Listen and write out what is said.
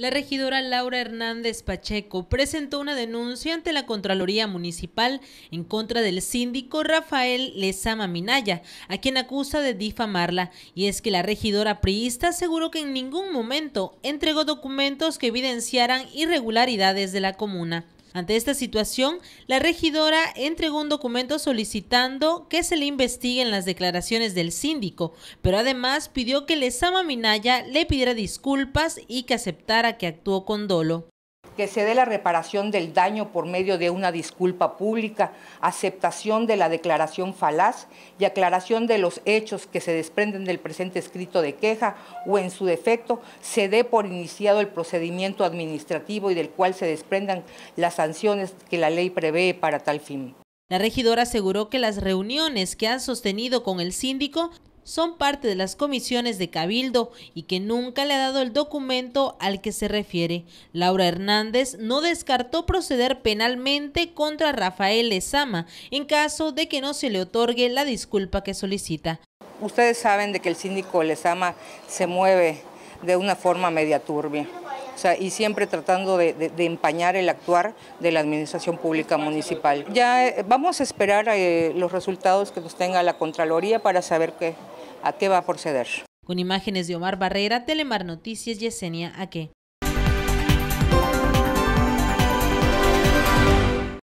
la regidora Laura Hernández Pacheco presentó una denuncia ante la Contraloría Municipal en contra del síndico Rafael Lezama Minaya, a quien acusa de difamarla. Y es que la regidora priista aseguró que en ningún momento entregó documentos que evidenciaran irregularidades de la comuna. Ante esta situación, la regidora entregó un documento solicitando que se le investiguen las declaraciones del síndico, pero además pidió que Lesama Minaya le pidiera disculpas y que aceptara que actuó con dolo que se dé la reparación del daño por medio de una disculpa pública, aceptación de la declaración falaz y aclaración de los hechos que se desprenden del presente escrito de queja o en su defecto se dé por iniciado el procedimiento administrativo y del cual se desprendan las sanciones que la ley prevé para tal fin. La regidora aseguró que las reuniones que han sostenido con el síndico son parte de las comisiones de Cabildo y que nunca le ha dado el documento al que se refiere. Laura Hernández no descartó proceder penalmente contra Rafael Lezama en caso de que no se le otorgue la disculpa que solicita. Ustedes saben de que el síndico Lezama se mueve de una forma media turbia y siempre tratando de, empañar el actuar de la Administración Pública Municipal. Ya eh, vamos a esperar eh, los resultados que nos tenga la Contraloría para saber a qué va a proceder. Con imágenes de Omar Barrera, Telemar Noticias, Yesenia Aque.